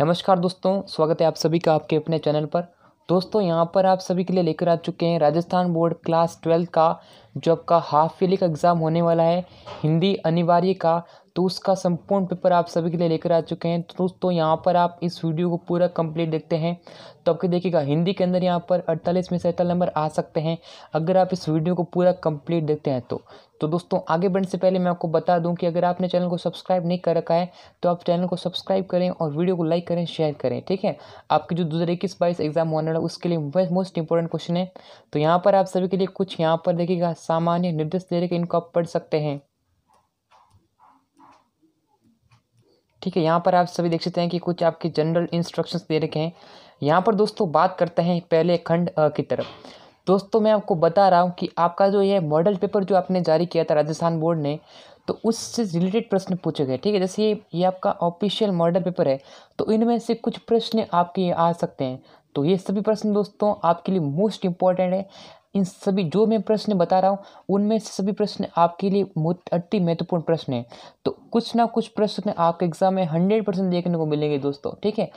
नमस्कार दोस्तों स्वागत है आप सभी का आपके अपने चैनल पर दोस्तों यहाँ पर आप सभी के लिए लेकर आ चुके हैं राजस्थान बोर्ड क्लास ट्वेल्थ का जो आपका हाफ ईयरली का एग्ज़ाम होने वाला है हिंदी अनिवार्य का तो उसका संपूर्ण पेपर आप सभी के लिए लेकर आ चुके हैं तो दोस्तों यहाँ पर आप इस वीडियो को पूरा कंप्लीट देखते हैं तो आपके देखिएगा हिंदी के अंदर यहाँ पर अड़तालीस में सैंतालीस नंबर आ सकते हैं अगर आप इस वीडियो को पूरा कंप्लीट देखते हैं तो तो दोस्तों आगे बढ़ने से पहले मैं आपको बता दूं कि अगर आपने चैनल को सब्सक्राइब नहीं कर रखा है तो आप चैनल को सब्सक्राइब करें और वीडियो को लाइक करें शेयर करें ठीक है आपकी जो दो हज़ार इक्कीस बाईस एग्जाम होने वाला उसके लिए मोस्ट इंपॉर्टेंट क्वेश्चन है तो यहाँ पर आप सभी के लिए कुछ यहाँ पर देखिएगा सामान्य निर्देश दे रहे इनको आप पढ़ सकते हैं ठीक है यहाँ पर आप सभी देख सकते हैं कि कुछ आपके जनरल इंस्ट्रक्शंस दे रखे हैं यहाँ पर दोस्तों बात करते हैं पहले खंड अ की तरफ दोस्तों मैं आपको बता रहा हूँ कि आपका जो ये मॉडल पेपर जो आपने जारी किया था राजस्थान बोर्ड ने तो उससे रिलेटेड प्रश्न पूछे गए ठीक है जैसे ये ये आपका ऑफिशियल मॉडल पेपर है तो इनमें से कुछ प्रश्न आपके आ सकते हैं तो ये सभी प्रश्न दोस्तों आपके लिए मोस्ट इंपॉर्टेंट है इन सभी जो मैं प्रश्न बता रहा हूँ उनमें से सभी प्रश्न आपके लिए अति महत्वपूर्ण प्रश्न है तो कुछ ना कुछ प्रश्न आपके एग्जाम में हंड्रेड परसेंट देखने को मिलेंगे दोस्तों ठीक है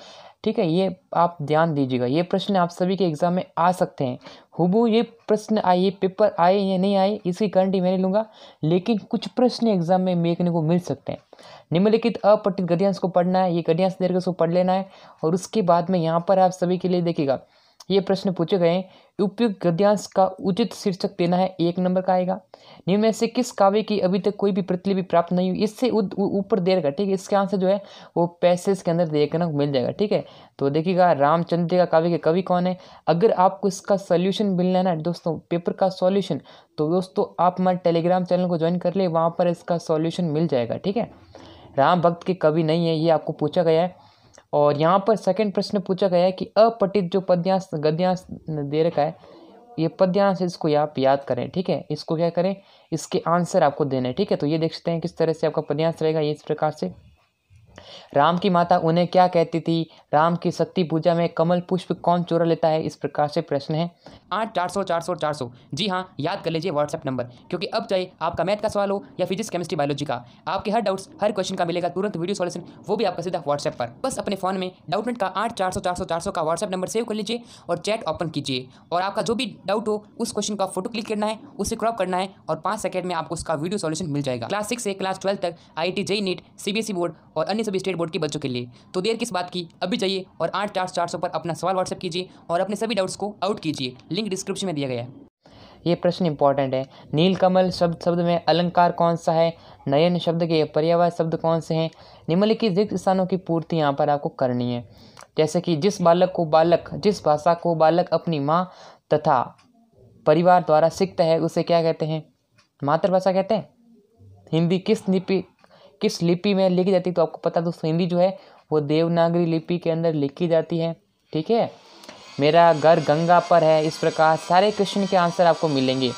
ठीक है ये आप ध्यान दीजिएगा ये प्रश्न आप सभी के एग्जाम में आ सकते हैं हुबू ये प्रश्न आए ये पेपर आए या नहीं आए इसकी गारंटी मैं नहीं लूँगा लेकिन कुछ प्रश्न एग्जाम में देखने को मिल सकते हैं निम्नलिखित अपठित गद्यांश को पढ़ना है ये गद्यांश देर को पढ़ लेना है और उसके बाद में यहाँ पर आप सभी के लिए देखिएगा ये प्रश्न पूछे गए उपयुक्त गद्यांश का उचित शीर्षक देना है एक नंबर का आएगा निम्न से किस काव्य की अभी तक कोई भी प्रतिलिपि प्राप्त नहीं हुई इससे ऊपर देर का ठीक है इसका आंसर जो है वो पैसेज के अंदर देखना मिल जाएगा ठीक है तो देखिएगा रामचंद्र का काव्य के कवि कौन है अगर आपको इसका सोल्यूशन मिलना है ना दोस्तों पेपर का सोल्यूशन तो दोस्तों आप हमारे टेलीग्राम चैनल को ज्वाइन कर ले वहाँ पर इसका सोल्यूशन मिल जाएगा ठीक है राम भक्त के कवि नहीं है ये आपको पूछा गया है और यहाँ पर सेकंड प्रश्न पूछा गया है कि अपठित जो पद्यांश गद्यांश दे रखा है ये पद्यांश इसको आप याद करें ठीक है इसको क्या करें इसके आंसर आपको देने ठीक है तो ये देख सकते हैं किस तरह से आपका पद्यांश रहेगा इस प्रकार से राम की माता उन्हें क्या कहती थी राम की शक्ति पूजा में कमल पुष्प कौन चोरा लेता है इस प्रकार से प्रश्न है आठ चार सौ चार सौ चार सौ जी हाँ याद कर लीजिए व्हाट्सएप नंबर क्योंकि अब चाहे आपका मैथ का सवाल हो या फिजिक्स केमिस्ट्री बायोलॉजी का आपके हर डाउट्स हर क्वेश्चन का मिलेगा तुरंत वीडियो सॉल्यूशन वो भी आपका सीधा व्हाट्सएप पर बस अपने फोन में डाउटमेंट का आठ चार सौ चार सौ चार सौ का व्हाट्सएप नंबर सेव कर लीजिए और चैट ओपन कीजिए और आपका जो भी डाउट हो उस क्वेश्चन का फोटो क्लिक करना है उसे क्रॉप करना है और पाँच सेकेंड में आपको उसका वीडियो सोल्यूशन मिल जाएगा क्लास सिक्स से क्लास ट्वेल्व तक I T JEE NEET C board और अन्य सभी स्टेट बोर्ड के बच्चों के लिए तो देर किस बात की अभी जाइए और आठ चार चार सौ पर अपना सवाल व्हाट्सअप कीजिए और अपने सभी डाउट्स को आउट कीजिए लिंक डिस्क्रिप्शन में दिया गया है ये प्रश्न इंपॉर्टेंट है नीलकमल शब्द शब्द में अलंकार कौन सा है नयन शब्द के पर्यावरण शब्द कौन से हैं निम्नलिखित रिक्त स्थानों की पूर्ति यहाँ पर आपको करनी है जैसे कि जिस बालक को बालक जिस भाषा को बालक अपनी माँ तथा परिवार द्वारा सीखता है उसे क्या कहते हैं मातृभाषा कहते हैं हिंदी किस लिपि किस लिपि में लिखी जाती है तो आपको पता तो सिंधी जो है वो देवनागरी लिपि के अंदर लिखी जाती है ठीक है मेरा घर गंगा पर है इस प्रकार सारे क्वेश्चन के आंसर आपको मिलेंगे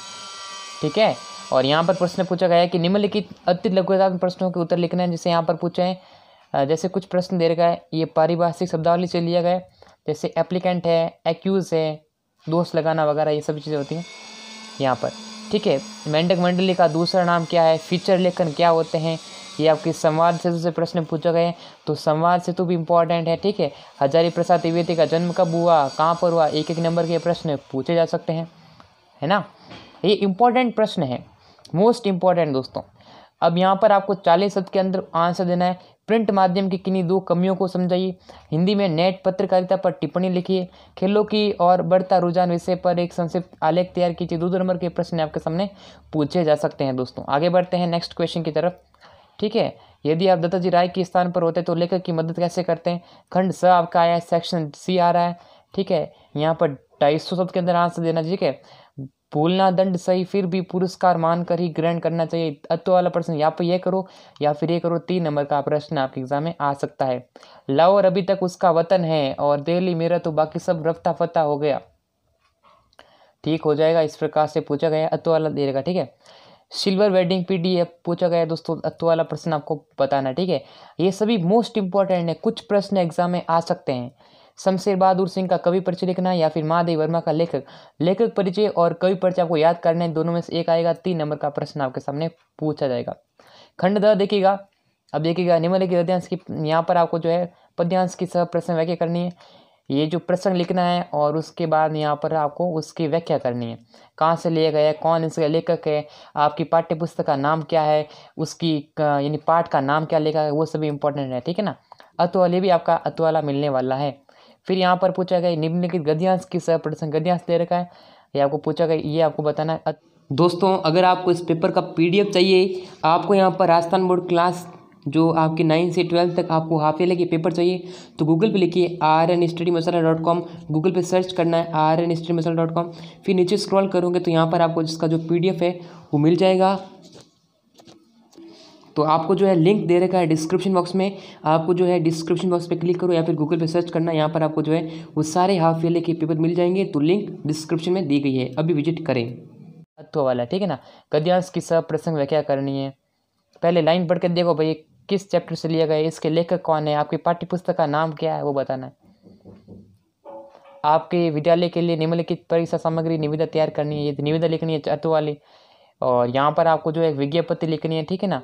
ठीक है और यहाँ पर प्रश्न पूछा गया है कि निम्नलिखित अति लघुतात्मक प्रश्नों के उत्तर लिखना है जैसे यहाँ पर पूछे हैं जैसे कुछ प्रश्न दे रखा है ये पारिभाषिक शब्दावली से लिया गया है जैसे एप्लीकेंट है एक्यूज है दोष लगाना वगैरह ये सब चीज़ें होती हैं यहाँ पर ठीक है मेंढक मंडली का दूसरा नाम क्या है फीचर लेखन क्या होते हैं ये आपके संवाद सेतु से प्रश्न पूछे गए तो संवाद सेतु तो भी इम्पोर्टेंट है ठीक है हजारी प्रसाद त्रिवेदी का जन्म कब हुआ कहाँ पर हुआ एक एक नंबर के प्रश्न पूछे जा सकते हैं है ना ये इम्पोर्टेंट प्रश्न है मोस्ट इम्पॉर्टेंट दोस्तों अब यहाँ पर आपको चालीस शब्द के अंदर आंसर देना है प्रिंट माध्यम की किन्हीं दो कमियों को समझाइए हिंदी में नेट पत्रकारिता पर टिप्पणी लिखिए खेलों की और बढ़ता रुझान विषय पर एक संक्षिप्त आलेख तैयार कीजिए दो नंबर के प्रश्न आपके सामने पूछे जा सकते हैं दोस्तों आगे बढ़ते हैं नेक्स्ट क्वेश्चन की तरफ ठीक है यदि आप दत्ताजी राय के स्थान पर होते तो लेखक की मदद कैसे करते हैं खंड स आपका आया है सेक्शन सी आ रहा है ठीक है यहाँ पर ढाई सौ शब्द के अंदर आंसर देना ठीक है भूलना दंड सही फिर भी पुरस्कार मानकर ही ग्रहण करना चाहिए अतो वाला प्रश्न या पर यह करो या फिर ये करो तीन नंबर का प्रश्न आपके एग्जाम में आ सकता है लाहौर अभी तक उसका वतन है और दिल्ली मेरा तो बाकी सब रफ्ता फता हो गया ठीक हो जाएगा इस प्रकार से पूछा गया अतो वाला देगा ठीक है सिल्वर वेडिंग पीडीएफ पूछा गया दोस्तों तो वाला प्रश्न आपको बताना ठीक है ये सभी मोस्ट इंपॉर्टेंट है कुछ प्रश्न एग्जाम में आ सकते हैं शमशेर बहादुर सिंह का कवि परिचय लिखना या फिर महादेव वर्मा का लेखक लेखक परिचय और कवि परिचय आपको याद करने दोनों में से एक आएगा तीन नंबर का प्रश्न आपके सामने पूछा जाएगा खंड द देखिएगा अब देखिएगा निम्नलिखित की यहाँ पर आपको जो है पद्यांश की सह प्रश्न व्याख्या करनी है ये जो प्रसंग लिखना है और उसके बाद यहाँ पर आपको उसकी व्याख्या करनी है कहाँ से लिया गया है कौन इसका लेखक है आपकी पाठ्य पुस्तक का नाम क्या है उसकी यानी पाठ का नाम क्या लिखा है वो सभी इंपॉर्टेंट है ठीक है ना अतवाले भी आपका अतवाला मिलने वाला है फिर यहाँ पर पूछा गया निम्नलिखित गद्यांश किस प्रसंग गद्यांश दे रखा है ये आपको पूछा गया ये आपको बताना है दोस्तों अगर आपको इस पेपर का पीडीएफ चाहिए आपको यहाँ पर राजस्थान बोर्ड क्लास जो आपके नाइन्थ से ट्वेल्थ तक आपको हाफ ईयरली के पेपर चाहिए तो गूगल पे लिखिए R N study masala dot com Google पर सर्च करना है R N study masala dot com फिर नीचे स्क्रॉल करोगे तो यहाँ पर आपको जिसका जो पी डी एफ है वो मिल जाएगा तो आपको जो है लिंक दे रखा है डिस्क्रिप्शन बॉक्स में आपको जो है डिस्क्रिप्शन बॉक्स पे क्लिक करो या फिर गूगल पे सर्च करना यहाँ पर आपको जो है वो सारे हाफ ईयरली के पेपर मिल जाएंगे तो लिंक डिस्क्रिप्शन में दी गई है अभी विजिट करें तत्व वाला ठीक है ना गद्यांश की सब प्रसंग व्याख्या करनी है पहले लाइन पढ़ कर देखो भाई किस चैप्टर से लिया गया है इसके लेखक कौन है आपकी पाठ्य पुस्तक का नाम क्या है वो बताना है आपके विद्यालय के लिए निम्नलिखित परीक्षा सामग्री निविदा तैयार करनी है निविदा लिखनी है चतु तो वाली और यहाँ पर आपको जो है विज्ञापति लिखनी है ठीक है ना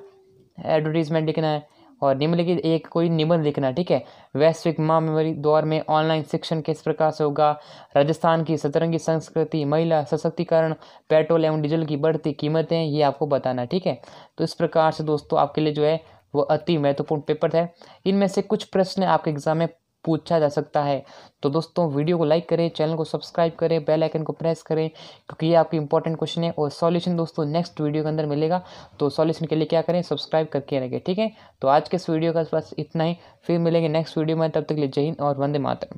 एडवर्टीजमेंट लिखना है और निम्नलिखित एक कोई निबंध लिखना ठीक है वैश्विक महामारी दौर में ऑनलाइन शिक्षण किस प्रकार से होगा राजस्थान की सतरंगी संस्कृति महिला सशक्तिकरण पेट्रोल एवं डीजल की बढ़ती कीमतें ये आपको बताना ठीक है तो इस प्रकार से दोस्तों आपके लिए जो है वो अति महत्वपूर्ण पेपर है इनमें से कुछ प्रश्न आपके एग्जाम में पूछा जा सकता है तो दोस्तों वीडियो को लाइक करें चैनल को सब्सक्राइब करें बेल आइकन को प्रेस करें क्योंकि ये आपकी इंपॉर्टेंट क्वेश्चन है और सॉल्यूशन दोस्तों नेक्स्ट वीडियो के अंदर मिलेगा तो सॉल्यूशन के लिए क्या करें सब्सक्राइब करके रखें ठीक है तो आज के इस वीडियो का बस इतना ही फिर मिलेंगे नेक्स्ट वीडियो में तब तक के लिए जय हिंद और वंदे मातरम